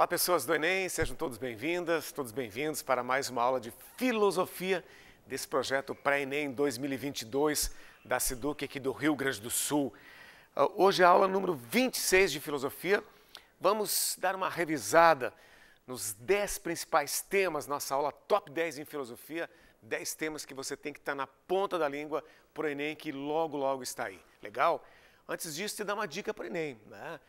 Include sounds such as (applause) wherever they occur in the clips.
Olá, pessoas do Enem, sejam todos bem-vindas, todos bem-vindos para mais uma aula de filosofia desse projeto Pré-Enem 2022 da SEDUC aqui do Rio Grande do Sul. Ah, hoje é a aula número 26 de filosofia. Vamos dar uma revisada nos 10 principais temas, nossa aula top 10 em filosofia, 10 temas que você tem que estar na ponta da língua para o Enem que logo, logo está aí. Legal? Antes disso, te dá uma dica para o Enem. Né?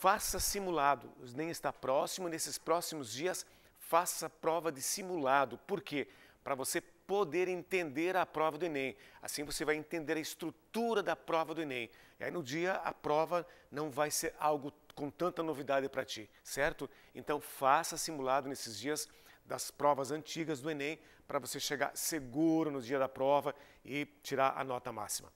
Faça simulado, nem está próximo, nesses próximos dias faça prova de simulado. Por quê? Para você poder entender a prova do Enem. Assim você vai entender a estrutura da prova do Enem. E aí no dia a prova não vai ser algo com tanta novidade para ti, certo? Então faça simulado nesses dias das provas antigas do Enem para você chegar seguro no dia da prova e tirar a nota máxima.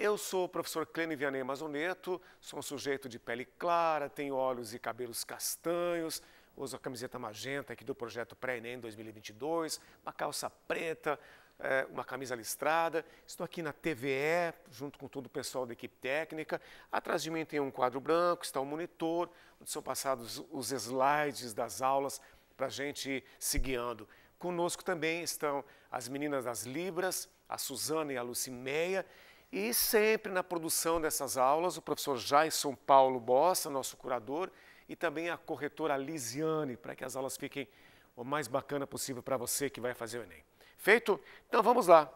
Eu sou o professor Clênio Vianney Amazoneto. sou um sujeito de pele clara, tenho olhos e cabelos castanhos, uso a camiseta magenta aqui do projeto Pré-ENEM 2022, uma calça preta, eh, uma camisa listrada. Estou aqui na TVE, junto com todo o pessoal da equipe técnica. Atrás de mim tem um quadro branco, está um monitor, onde são passados os slides das aulas para a gente se guiando. Conosco também estão as meninas das Libras, a Suzana e a Lucimeia, e sempre na produção dessas aulas, o professor Jaison Paulo Bossa, nosso curador, e também a corretora Lisiane, para que as aulas fiquem o mais bacana possível para você que vai fazer o Enem. Feito? Então vamos lá.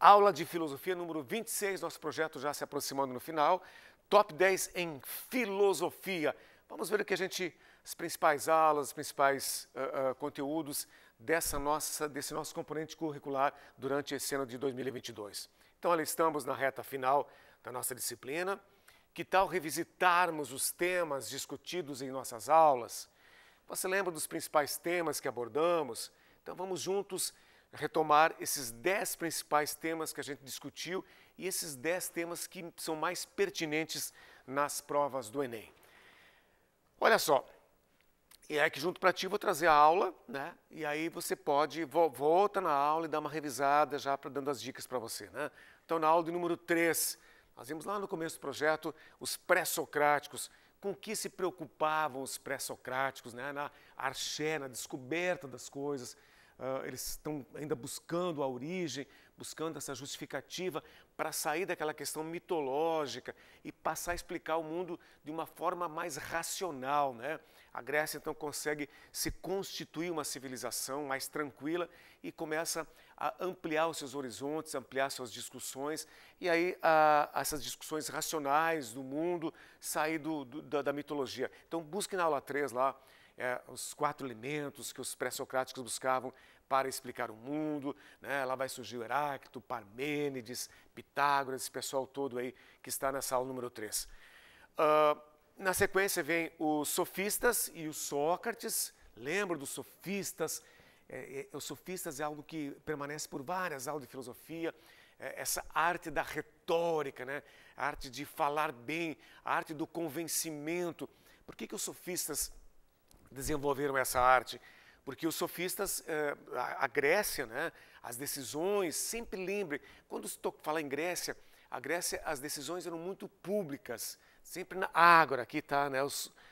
Aula de Filosofia número 26, nosso projeto já se aproximando no final. Top 10 em Filosofia. Vamos ver o que a gente, as principais aulas, os principais uh, uh, conteúdos dessa nossa, desse nosso componente curricular durante esse ano de 2022. Então, olha, estamos na reta final da nossa disciplina. Que tal revisitarmos os temas discutidos em nossas aulas? Você lembra dos principais temas que abordamos? Então, vamos juntos retomar esses dez principais temas que a gente discutiu e esses dez temas que são mais pertinentes nas provas do Enem. Olha só, e aí é que junto para ti vou trazer a aula, né? E aí você pode volta na aula e dar uma revisada já para dando as dicas para você, né? Então na aula de número 3, nós vimos lá no começo do projeto os pré-socráticos, com que se preocupavam os pré-socráticos, né? Na arché, na descoberta das coisas. Uh, eles estão ainda buscando a origem, buscando essa justificativa para sair daquela questão mitológica e passar a explicar o mundo de uma forma mais racional. Né? A Grécia então consegue se constituir uma civilização mais tranquila e começa a ampliar os seus horizontes, ampliar suas discussões, e aí a, essas discussões racionais do mundo sair do, do, da, da, mitologia. Então busque na aula 3 lá é, os quatro elementos que os pré-socráticos buscavam para explicar o mundo. Né? Lá vai surgir o Heráclito, Parmênides, Pitágoras, esse pessoal todo aí que está na sala número 3. Uh, ah, na sequência vem os sofistas e o Sócrates. Lembro dos sofistas. É, é, os sofistas é algo que permanece por várias aulas de filosofia. É, essa arte da retórica, né? a arte de falar bem, a arte do convencimento. Por que, que os sofistas desenvolveram essa arte? Porque os sofistas, eh, a Grécia, né, as decisões, sempre lembre, quando se fala em Grécia, a Grécia, as decisões eram muito públicas, sempre na ágora, aqui está, né,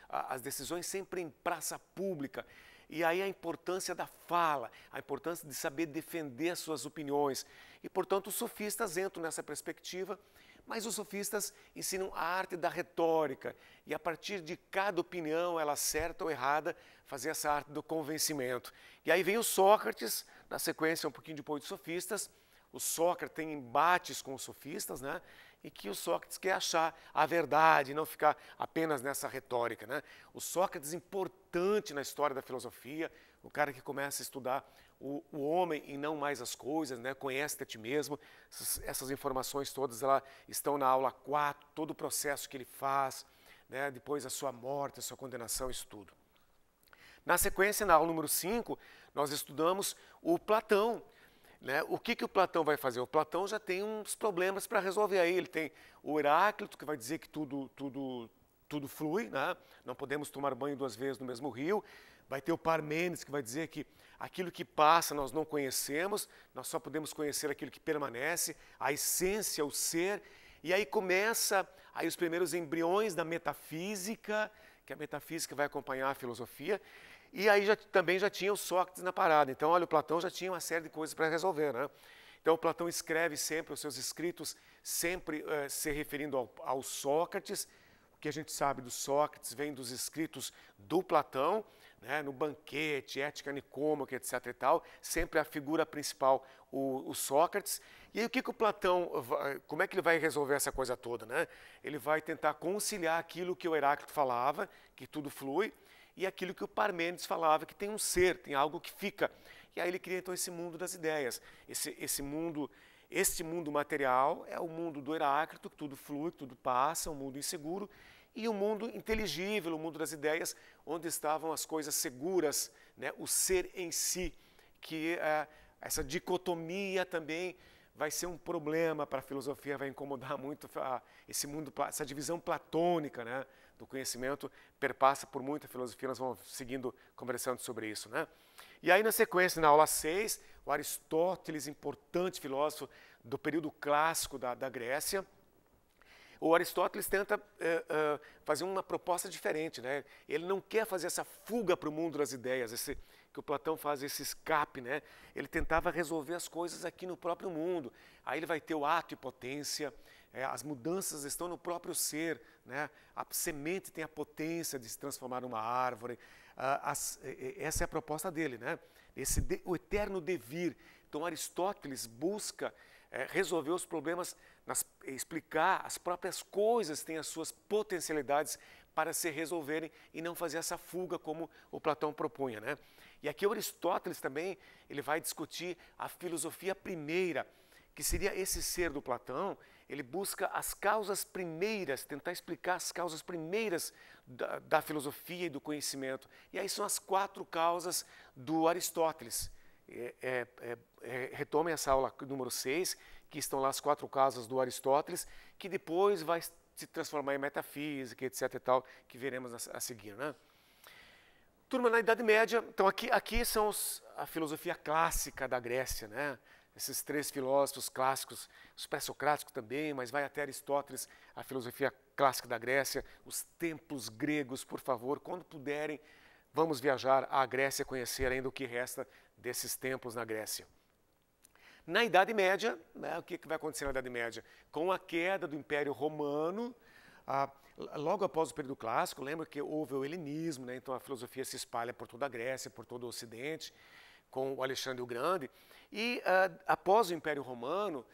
as decisões sempre em praça pública. E aí a importância da fala, a importância de saber defender as suas opiniões. E, portanto, os sofistas entram nessa perspectiva mas os sofistas ensinam a arte da retórica e, a partir de cada opinião, ela certa ou errada, fazer essa arte do convencimento. E aí vem o Sócrates, na sequência, um pouquinho depois dos sofistas. O Sócrates tem embates com os sofistas, né? E que o Sócrates quer achar a verdade, não ficar apenas nessa retórica, né? O Sócrates, importante na história da filosofia, o cara que começa a estudar o, o homem e não mais as coisas, né? conhece-te a ti mesmo. Essas, essas, informações todas estão na aula 4, todo o processo que ele faz, né? depois a sua morte, a sua condenação, isso tudo. Na sequência, na aula número 5, nós estudamos o Platão. Né? O que, que o Platão vai fazer? O Platão já tem uns problemas para resolver aí. Ele tem o Heráclito, que vai dizer que tudo, tudo, tudo flui, né? não podemos tomar banho duas vezes no mesmo rio. Vai ter o Parmênides que vai dizer que aquilo que passa nós não conhecemos, nós só podemos conhecer aquilo que permanece, a essência, o ser. E aí começa aí os primeiros embriões da metafísica, que a metafísica vai acompanhar a filosofia. E aí já, também já tinha o Sócrates na parada. Então, olha, o Platão já tinha uma série de coisas para resolver, né? Então, Platão escreve sempre os seus escritos, sempre eh, se referindo ao, ao Sócrates. O que a gente sabe do Sócrates vem dos escritos do Platão né, no banquete, ética nicômaca, etc. e tal, sempre a figura principal, o, o Sócrates. E aí, o que, que o Platão, vai, como é que ele vai resolver essa coisa toda? Né? Ele vai tentar conciliar aquilo que o Heráclito falava, que tudo flui, e aquilo que o Parmênides falava, que tem um ser, tem algo que fica. E aí ele cria então esse mundo das ideias, esse, esse mundo este mundo material é o mundo do Heráclito, que tudo flui, que tudo passa, um mundo inseguro, e o um mundo inteligível, o um mundo das ideias, onde estavam as coisas seguras, né? o ser em si, que é, essa dicotomia também vai ser um problema para a filosofia, vai incomodar (laughs) muito a, esse mundo, essa divisão platônica né, do conhecimento perpassa por muita filosofia, nós vamos seguindo conversando sobre isso. Né? E aí, na sequência, na aula 6, o Aristóteles, importante filósofo do período clássico da, da Grécia, o Aristóteles tenta eh, eh, fazer uma proposta diferente. Né? Ele não quer fazer essa fuga para o mundo das ideias, esse, que o Platão faz esse escape. Né? Ele tentava resolver as coisas aqui no próprio mundo. Aí ele vai ter o ato e potência, é, as mudanças estão no próprio ser. Né? A semente tem a potência de se transformar numa árvore. Ah, as, essa é a proposta dele, né? esse de, o eterno devir. Então, Aristóteles busca é, resolver os problemas nas, eh, explicar as próprias coisas têm as suas potencialidades para se resolverem e não fazer essa fuga como o Platão propunha, né? E aqui Aristóteles também ele vai discutir a filosofia primeira, que seria esse ser do Platão. Ele busca as causas primeiras, tentar explicar as causas primeiras da, da filosofia e do conhecimento. E aí são as quatro causas do Aristóteles. É, é, é, é retomem essa aula número 6 que estão lá as quatro casas do Aristóteles, que depois vai se transformar em metafísica, etc e tal, que veremos a, a seguir, né? Turma, na Idade Média, então aqui, aqui são os, a filosofia clássica da Grécia, né? Esses três filósofos clássicos, os pré-socráticos também, mas vai até Aristóteles, a filosofia clássica da Grécia, os templos gregos, por favor, quando puderem, vamos viajar à Grécia, conhecer ainda o que resta desses templos na Grécia. Na Idade Média, né, o que, vai acontecer na Idade Média? Com a queda do Império Romano, ah, logo após o período clássico, lembra que houve o helenismo, né? então a filosofia se espalha por toda a Grécia, por todo o Ocidente, com o Alexandre o Grande. E ah, após o Império Romano,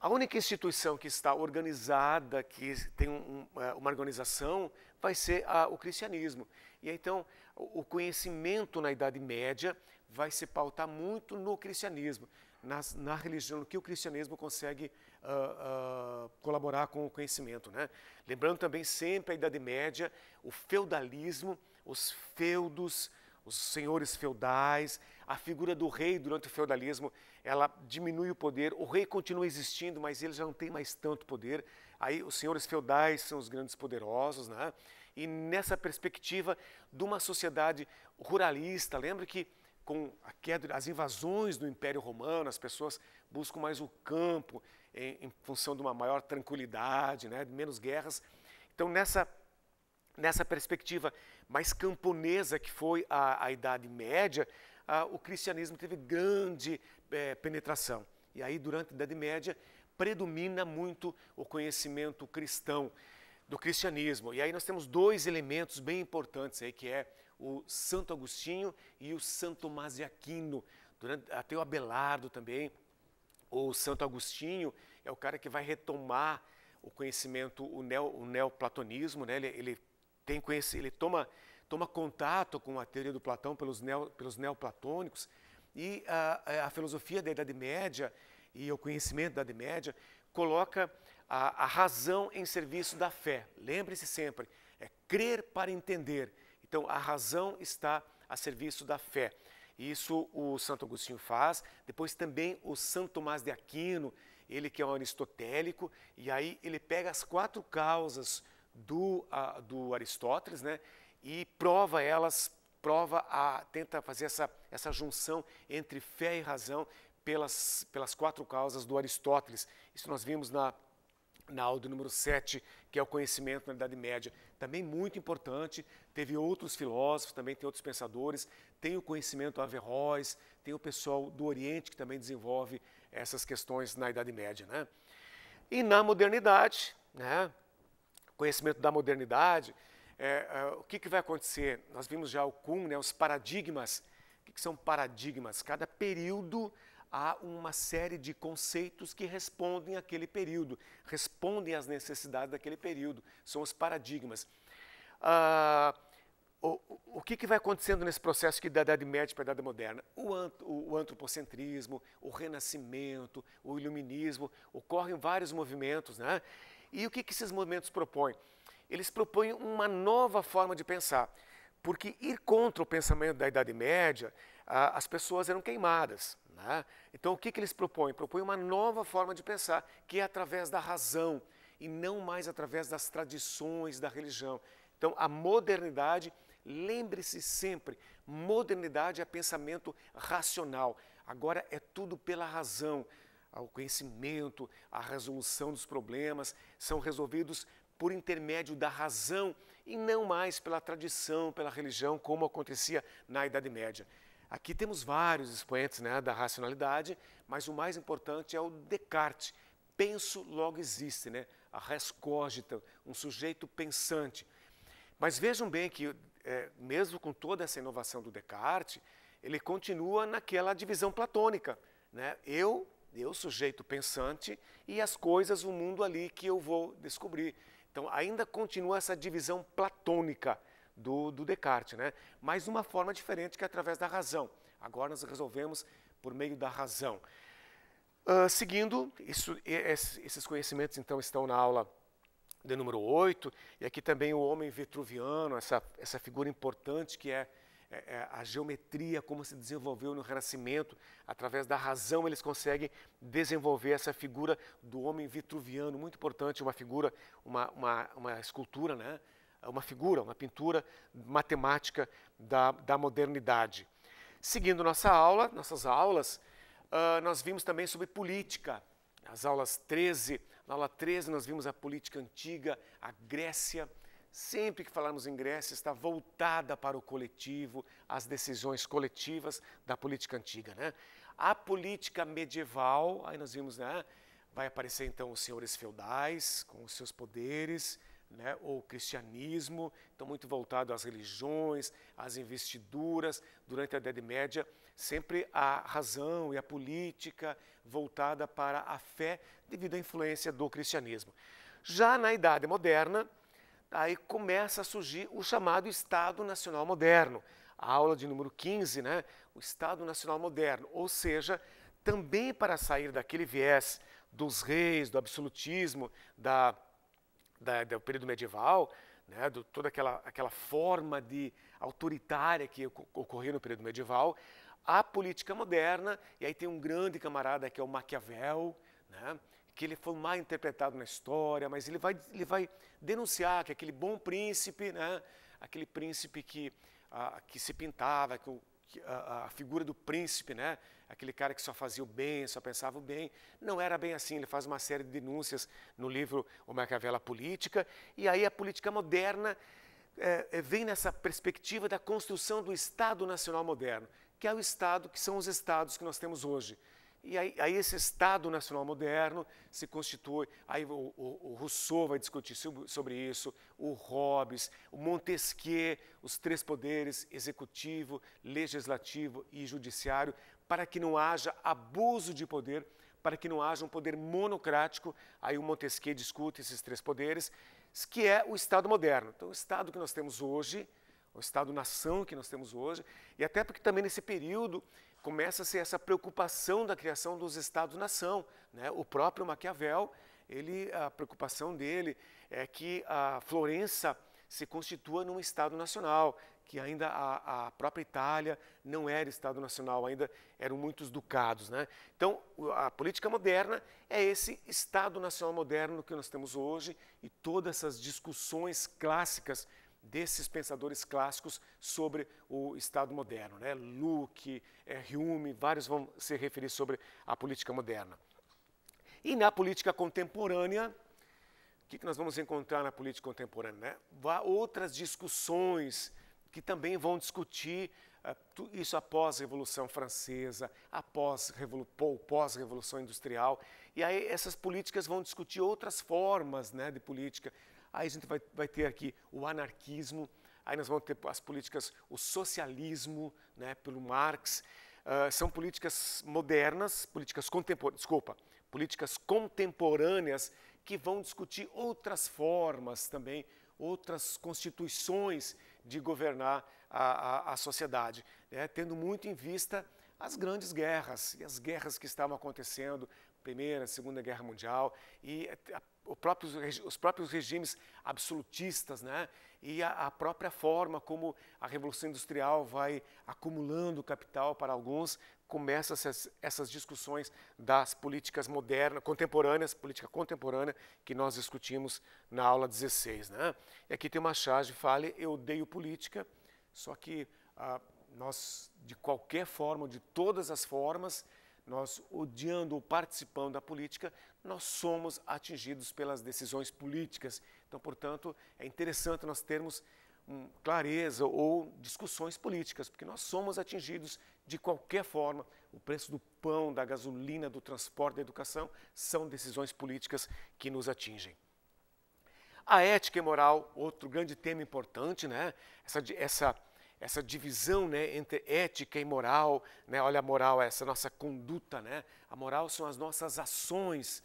a única instituição que está organizada, que tem um, ah, uma organização, vai ser a, o cristianismo. E então, o conhecimento na Idade Média vai se pautar muito no cristianismo nas, na religião, no que o cristianismo consegue uh, uh, colaborar com o conhecimento. Né? Lembrando também sempre a Idade Média, o feudalismo, os feudos, os senhores feudais, a figura do rei durante o feudalismo, ela diminui o poder, o rei continua existindo, mas ele já não tem mais tanto poder. Aí os senhores feudais são os grandes poderosos, né? E nessa perspectiva de uma sociedade ruralista, lembra que com a queda, as invasões do Império Romano, as pessoas buscam mais o campo em, em função de uma maior tranquilidade, né, menos guerras. Então, nessa, nessa perspectiva mais camponesa que foi a, a Idade Média, a, o cristianismo teve grande é, penetração. E aí, durante a Idade Média, predomina muito o conhecimento cristão do cristianismo. E aí nós temos dois elementos bem importantes aí, que é o Santo Agostinho e o Santo Tomás de Aquino. Durante, até ah, o Abelardo também, o Santo Agostinho é o cara que vai retomar o conhecimento, o, neo, o neoplatonismo, né? ele, ele, tem conhece, ele toma, toma contato com a teoria do Platão pelos, neo, pelos neoplatônicos e a, a filosofia da Idade Média e o conhecimento da Idade Média coloca a, a razão em serviço da fé. Lembre-se sempre, é crer para entender. Então, a razão está a serviço da fé. Isso o Santo Agostinho faz, depois também o Santo Tomás de Aquino, ele que é um aristotélico, e aí ele pega as quatro causas do, a, do Aristóteles, né, e prova elas, prova a, tenta fazer essa, essa junção entre fé e razão pelas, pelas quatro causas do Aristóteles. Isso nós vimos na, na aula do número 7 que é o conhecimento na Idade Média, também muito importante. Teve outros filósofos, também tem outros pensadores, tem o conhecimento Averroes, tem o pessoal do Oriente que também desenvolve essas questões na Idade Média. Né? E na modernidade, né? conhecimento da modernidade, é, é, o que, que, vai acontecer? Nós vimos já o Kuhn, né, os paradigmas. O que, que são paradigmas? Cada período há uma série de conceitos que respondem àquele período, respondem às necessidades daquele período, são os paradigmas. Ah, o, o que, que, vai acontecendo nesse processo que da Idade Média para a Idade Moderna? O, ant, o, o antropocentrismo, o renascimento, o iluminismo, ocorrem vários movimentos. Né? E o que, que esses movimentos propõem? Eles propõem uma nova forma de pensar, porque ir contra o pensamento da Idade Média, ah, as pessoas eram queimadas. Né? Então, o que, que eles propõem? Propõem uma nova forma de pensar, que é através da razão e não mais através das tradições da religião. Então, a modernidade, lembre-se sempre, modernidade é pensamento racional. Agora é tudo pela razão. O conhecimento, a resolução dos problemas são resolvidos por intermédio da razão e não mais pela tradição, pela religião, como acontecia na Idade Média. Aqui temos vários expoentes né, da racionalidade, mas o mais importante é o Descartes. Penso, logo existe, né? a res cogita, um sujeito pensante. Mas vejam bem que, é, mesmo com toda essa inovação do Descartes, ele continua naquela divisão platônica. Né? Eu, eu, sujeito pensante, e as coisas, o mundo ali que eu vou descobrir. Então, ainda continua essa divisão platônica do, do Descartes, né? mas uma forma diferente que é através da razão. Agora nós resolvemos por meio da razão. Uh, seguindo, isso, esses conhecimentos então estão na aula de número 8, e aqui também o homem vitruviano, essa, essa figura importante que é, é, é, a geometria, como se desenvolveu no Renascimento, através da razão eles conseguem desenvolver essa figura do homem vitruviano, muito importante, uma figura, uma, uma, uma escultura, né? É uma figura, uma pintura matemática da, da modernidade. Seguindo nossa aula, nossas aulas, uh, nós vimos também sobre política. As aulas 13, na aula 13 nós vimos a política antiga, a Grécia. Sempre que falarmos em Grécia, está voltada para o coletivo, as decisões coletivas da política antiga. Né? A política medieval, aí nós vimos, né? vai aparecer então os senhores feudais com os seus poderes, né, ou cristianismo, estão muito voltados às religiões, às investiduras. Durante a Idade Média, sempre a razão e a política voltada para a fé devido à influência do cristianismo. Já na Idade Moderna, aí começa a surgir o chamado Estado Nacional Moderno, a aula de número 15, né, o Estado Nacional Moderno, ou seja, também para sair daquele viés dos reis, do absolutismo, da da, do período medieval, né, toda aquela, aquela forma de autoritária que ocorreu no período medieval, a política moderna, e aí tem um grande camarada que é o Maquiavel, né, que ele foi mal interpretado na história, mas ele vai, ele vai denunciar que aquele bom príncipe, né, aquele príncipe que, que se pintava, que o a, a, figura do príncipe, né? aquele cara que só fazia o bem, só pensava o bem. Não era bem assim. Ele faz uma série de denúncias no livro O Maquiavel, Política. E aí a política moderna é, é, vem nessa perspectiva da construção do Estado Nacional Moderno, que é o Estado, que são os Estados que nós temos hoje. E aí, aí, esse Estado Nacional Moderno se constitui, aí o, o, o Rousseau vai discutir sobre isso, o Hobbes, o Montesquieu, os três poderes, executivo, legislativo e judiciário, para que não haja abuso de poder, para que não haja um poder monocrático, aí o Montesquieu discute esses três poderes, que é o Estado moderno. Então, o Estado que nós temos hoje, o Estado-nação que nós temos hoje, e até porque também nesse período começa a ser essa preocupação da criação dos Estados-nação. Né? O próprio Maquiavel, ele, a preocupação dele é que a Florença se constitua num Estado nacional, que ainda a, a, própria Itália não era Estado Nacional, ainda eram muitos ducados. Né? Então, a política moderna é esse Estado Nacional moderno que nós temos hoje e todas essas discussões clássicas desses pensadores clássicos sobre o Estado moderno. Né? Luke, Hume, é, vários vão se referir sobre a política moderna. E na política contemporânea, o que, que nós vamos encontrar na política contemporânea? Né? Vá outras discussões que também vão discutir uh, isso após a Revolução Francesa, após pós-revolução industrial. E aí essas políticas vão discutir outras formas né, de política, aí a gente vai, vai ter aqui o anarquismo, aí nós vamos ter as políticas, o socialismo, né, pelo Marx. Uh, são políticas modernas, políticas contemporâneas, desculpa, políticas contemporâneas que vão discutir outras formas também, outras constituições de governar a, a, a sociedade, né, tendo muito em vista as grandes guerras e as guerras que estavam acontecendo, Primeira, Segunda Guerra Mundial e a eh, próprios, os próprios regimes absolutistas, né? e a, a, própria forma como a Revolução Industrial vai acumulando capital para alguns, começam essas, essas discussões das políticas modernas, contemporâneas, política contemporânea, que nós discutimos na aula 16. Né? E aqui tem uma charge, fale, eu odeio política, só que ah, nós, de qualquer forma, de todas as formas, nós odiando ou participando da política, nós somos atingidos pelas decisões políticas. Então, portanto, é interessante nós termos um, clareza ou discussões políticas, porque nós somos atingidos de qualquer forma. O preço do pão, da gasolina, do transporte, da educação são decisões políticas que nos atingem. A ética e moral, outro grande tema importante, né? Essa, essa essa divisão né, entre ética e moral. Né? Olha, a moral é essa nossa conduta, né? a moral são as nossas ações,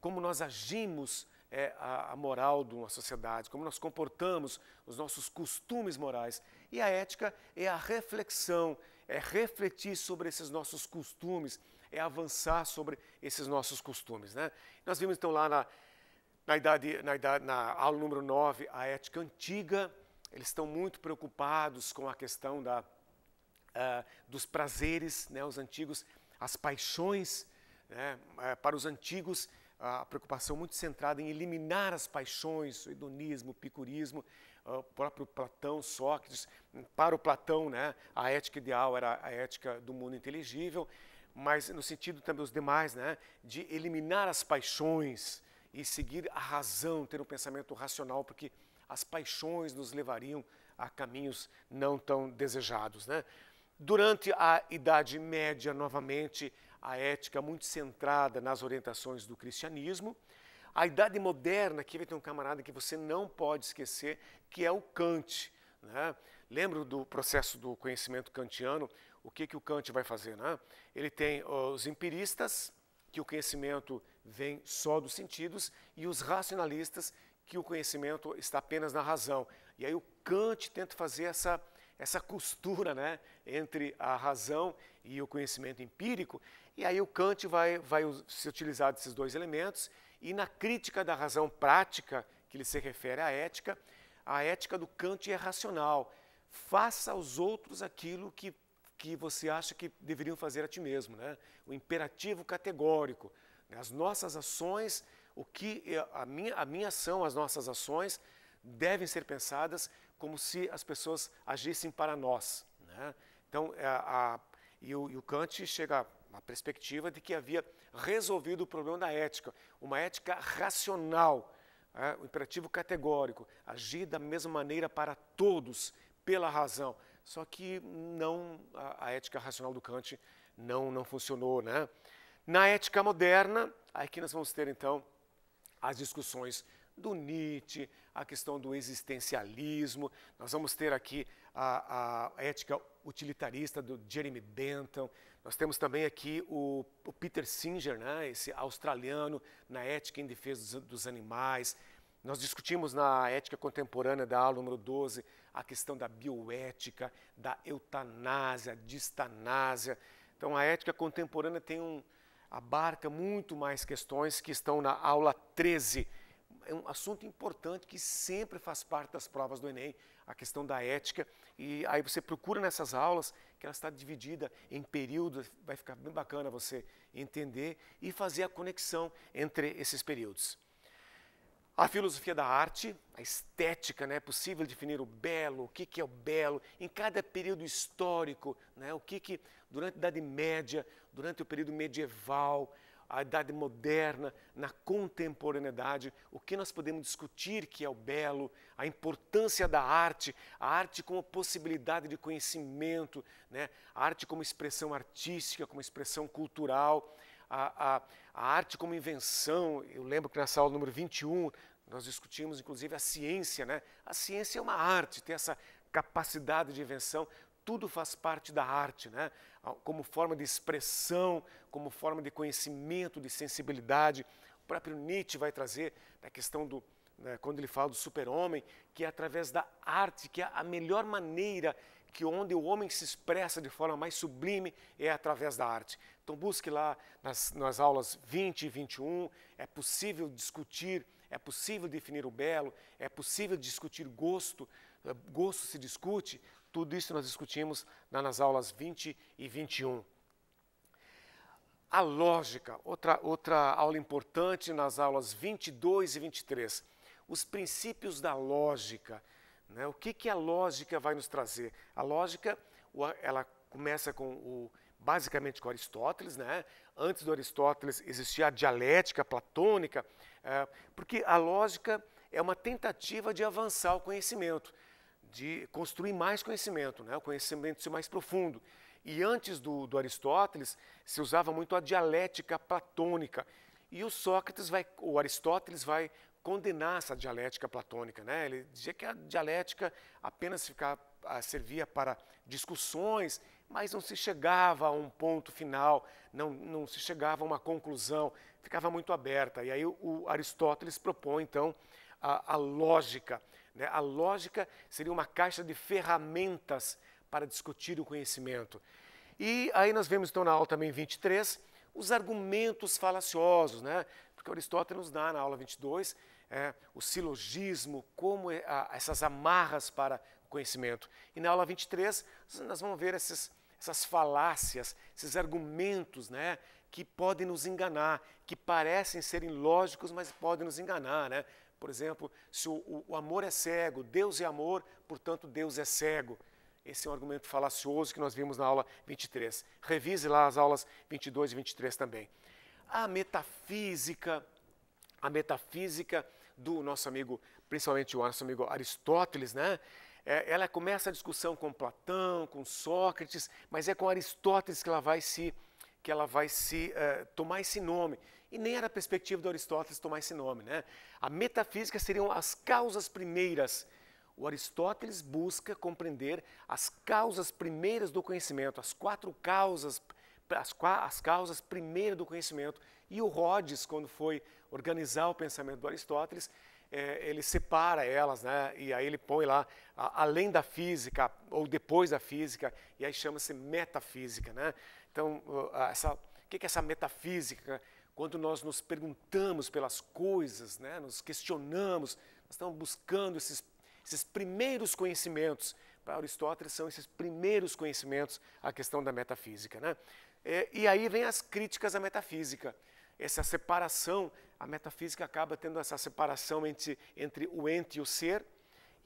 como nós agimos é, a, a, moral de uma sociedade, como nós comportamos, os nossos costumes morais. E a ética é a reflexão, é refletir sobre esses nossos costumes, é avançar sobre esses nossos costumes. Né? Nós vimos então lá na, na, idade, na, idade, na aula número 9, a ética antiga eles estão muito preocupados com a questão da, uh, dos prazeres, né, os antigos, as paixões. Né, eh, para os antigos, a preocupação muito centrada em eliminar as paixões, o hedonismo, o picurismo, eh, o próprio Platão, Sócrates. Para o Platão, né, a ética ideal era a ética do mundo inteligível, mas no sentido também dos demais, né, de eliminar as paixões e seguir a razão, ter um pensamento racional, porque as paixões nos levariam a caminhos não tão desejados. Né? Durante a Idade Média, novamente, a ética muito centrada nas orientações do cristianismo. A Idade Moderna, aqui vai ter um camarada que você não pode esquecer, que é o Kant. Né? Lembro do processo do conhecimento kantiano, o que, que o Kant vai fazer? Né? Ele tem os empiristas, que o conhecimento vem só dos sentidos, e os racionalistas, que o conhecimento está apenas na razão. E aí o Kant tenta fazer essa, essa costura né, entre a razão e o conhecimento empírico, e aí o Kant vai, vai se utilizar desses dois elementos, e na crítica da razão prática, que ele se refere à ética, a ética do Kant é racional. Faça aos outros aquilo que, que você acha que deveriam fazer a ti mesmo. Né? O imperativo categórico. As nossas ações o que a minha, a minha ação, as nossas ações devem ser pensadas como se as pessoas agissem para nós. Né? Então, a, é, a, e, o, e o Kant chega à perspectiva de que havia resolvido o problema da ética, uma ética racional, o né? imperativo categórico, agir da mesma maneira para todos, pela razão. Só que não a, a ética racional do Kant não, não funcionou. Né? Na ética moderna, aqui nós vamos ter então as discussões do Nietzsche, a questão do existencialismo. Nós vamos ter aqui a, a ética utilitarista do Jeremy Bentham. Nós temos também aqui o, o Peter Singer, né, esse australiano, na ética em defesa dos, dos animais. Nós discutimos na ética contemporânea da aula número 12 a questão da bioética, da eutanásia, distanásia. Então, a ética contemporânea tem um, abarca muito mais questões que estão na aula 13. É um assunto importante que sempre faz parte das provas do Enem, a questão da ética. E aí você procura nessas aulas, que ela está dividida em períodos, vai ficar bem bacana você entender e fazer a conexão entre esses períodos. A filosofia da arte, a estética, né? é possível definir o belo, o que, que é o belo, em cada período histórico, né? o que, que durante a Idade Média, durante o período medieval, a idade moderna, na contemporaneidade, o que nós podemos discutir que é o belo, a importância da arte, a arte como possibilidade de conhecimento, né? a arte como expressão artística, como expressão cultural, a, a, a arte como invenção. Eu lembro que nessa aula número 21 nós discutimos inclusive a ciência, né? A ciência é uma arte, tem essa capacidade de invenção, tudo faz parte da arte, né? Ah, como forma de expressão, como forma de conhecimento, de sensibilidade. O próprio Nietzsche vai trazer a questão do, né, quando ele fala do super-homem, que é através da arte, que é a melhor maneira que onde o homem se expressa de forma mais sublime é através da arte. Então busque lá nas, nas aulas 20 e 21, é possível discutir, é possível definir o belo, é possível discutir gosto, eh, gosto se discute, tudo isso nós discutimos nas aulas 20 e 21. A lógica, outra, outra aula importante nas aulas 22 e 23. Os princípios da lógica. Né? O que, que a lógica vai nos trazer? A lógica, ela começa com o, basicamente com Aristóteles. Né? Antes do Aristóteles existia a dialética platônica, é, porque a lógica é uma tentativa de avançar o conhecimento de construir mais conhecimento, né? o conhecimento ser mais profundo. E antes do, do, Aristóteles, se usava muito a dialética platônica. E o Sócrates vai, o Aristóteles vai condenar essa dialética platônica, né? Ele dizia que a dialética apenas ficava, servia para discussões, mas não se chegava a um ponto final, não, não se chegava a uma conclusão, ficava muito aberta. E aí o, o Aristóteles propõe então a, a lógica, né? A lógica seria uma caixa de ferramentas para discutir o conhecimento. E aí nós vemos então na aula também 23 os argumentos falaciosos, né? porque Aristóteles nos dá na aula 22 é, o silogismo, como é, a, essas amarras para o conhecimento. E na aula 23 nós vamos ver esses, essas falácias, esses argumentos né? que podem nos enganar, que parecem serem lógicos, mas podem nos enganar. Né? Por exemplo, se o, o amor é cego, Deus é amor, portanto Deus é cego. Esse é um argumento falacioso que nós vimos na aula 23. Revise lá as aulas 22 e 23 também. A metafísica, a metafísica do nosso amigo, principalmente o nosso amigo Aristóteles, né? É, ela começa a discussão com Platão, com Sócrates, mas é com Aristóteles que ela vai se que ela vai se eh, tomar esse nome e nem era a perspectiva de Aristóteles tomar esse nome. Né? A metafísica seriam as causas primeiras. O Aristóteles busca compreender as causas primeiras do conhecimento, as quatro causas, as, as causas primeiras do conhecimento. E o Rhodes, quando foi organizar o pensamento do Aristóteles, é, ele separa elas, né? E aí ele põe lá a, além da física ou depois da física, e aí chama-se metafísica, né? Então, o que é essa metafísica? quando nós nos perguntamos pelas coisas, né, nos questionamos, nós estamos buscando esses, esses primeiros conhecimentos. Para Aristóteles, são esses primeiros conhecimentos a questão da metafísica. Né? É, e aí vem as críticas à metafísica. Essa separação, a metafísica acaba tendo essa separação entre, entre o ente e o ser,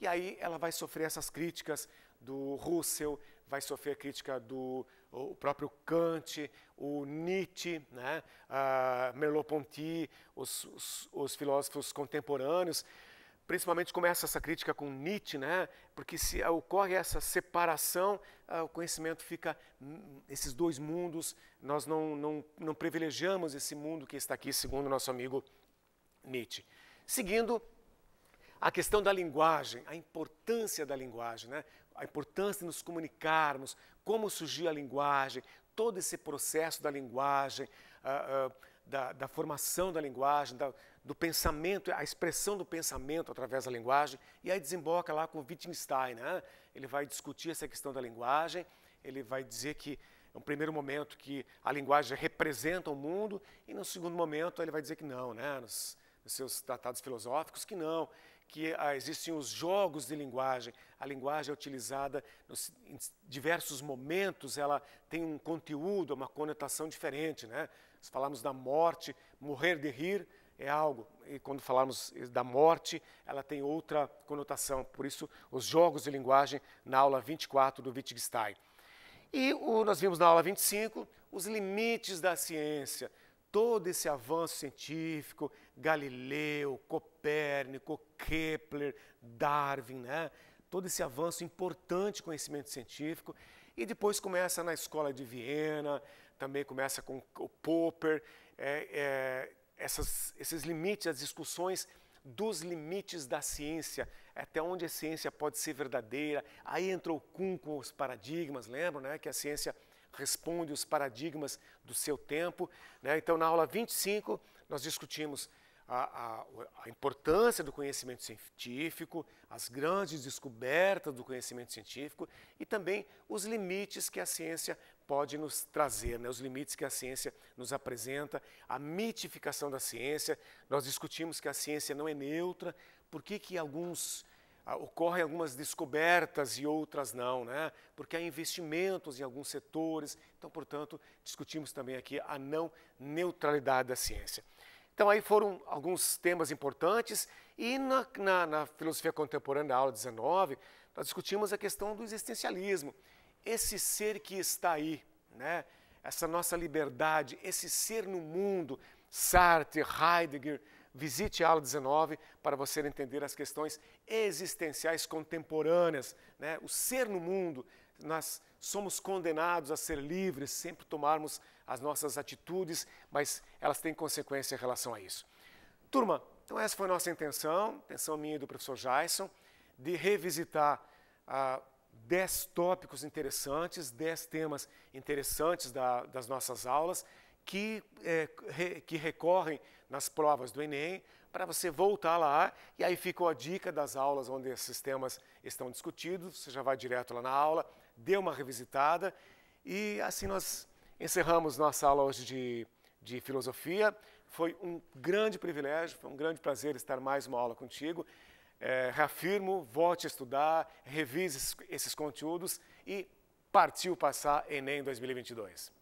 e aí ela vai sofrer essas críticas do Russell, vai sofrer a crítica do o próprio Kant, o Nietzsche, né, Merleau-Ponty, os, os, os, filósofos contemporâneos, principalmente começa essa crítica com Nietzsche, né, porque se ocorre essa separação, ah, o conhecimento fica hum, esses dois mundos, nós não, não, não privilegiamos esse mundo que está aqui, segundo nosso amigo Nietzsche. Seguindo a questão da linguagem, a importância da linguagem, né? a importância de nos comunicarmos, como surgiu a linguagem, todo esse processo da linguagem, uh, uh, da, da, formação da linguagem, da, do pensamento, a expressão do pensamento através da linguagem, e aí desemboca lá com Wittgenstein. Né? Ele vai discutir essa questão da linguagem, ele vai dizer que é um primeiro momento que a linguagem representa o mundo, e no segundo momento ele vai dizer que não, né? nos, nos seus tratados filosóficos, que não, que ah, existem os jogos de linguagem. A linguagem é utilizada nos, em diversos momentos, ela tem um conteúdo, é uma conotação diferente. Né? Se falarmos da morte, morrer de rir é algo, e quando falamos da morte, ela tem outra conotação. Por isso, os jogos de linguagem na aula 24 do Wittgenstein. E o, nós vimos na aula 25 os limites da ciência todo esse avanço científico, Galileu, Copérnico, Kepler, Darwin, né? todo esse avanço importante conhecimento científico, e depois começa na escola de Viena, também começa com o Popper, é, é, essas, esses limites, as discussões dos limites da ciência, até onde a ciência pode ser verdadeira. Aí entrou o Kuhn com os paradigmas, lembram, né? Que a ciência responde os paradigmas do seu tempo. Né? Então, na aula 25, nós discutimos a, a, a, importância do conhecimento científico, as grandes descobertas do conhecimento científico e também os limites que a ciência pode nos trazer, né? os limites que a ciência nos apresenta, a mitificação da ciência. Nós discutimos que a ciência não é neutra, por que, que alguns ah, ocorrem algumas descobertas e outras não, né? porque há investimentos em alguns setores. Então, portanto, discutimos também aqui a não neutralidade da ciência. Então, aí foram alguns temas importantes. E na, na, na filosofia contemporânea, aula 19, nós discutimos a questão do existencialismo. Esse ser que está aí, né? essa nossa liberdade, esse ser no mundo, Sartre, Heidegger, visite a aula 19 para você entender as questões existenciais contemporâneas, né? o ser no mundo. Nós somos condenados a ser livres, sempre tomarmos as nossas atitudes, mas elas têm consequência em relação a isso. Turma, então essa foi a nossa intenção, intenção minha e do professor Jason, de revisitar ah, 10 tópicos interessantes, 10 temas interessantes da, das nossas aulas, que, eh, re, que recorrem nas provas do Enem, para você voltar lá. E aí ficou a dica das aulas onde esses temas estão discutidos. Você já vai direto lá na aula, dê uma revisitada. E assim nós encerramos nossa aula hoje de, de filosofia. Foi um grande privilégio, foi um grande prazer estar mais uma aula contigo. É, reafirmo, volte a estudar, revise esses, esses conteúdos e partiu passar Enem 2022.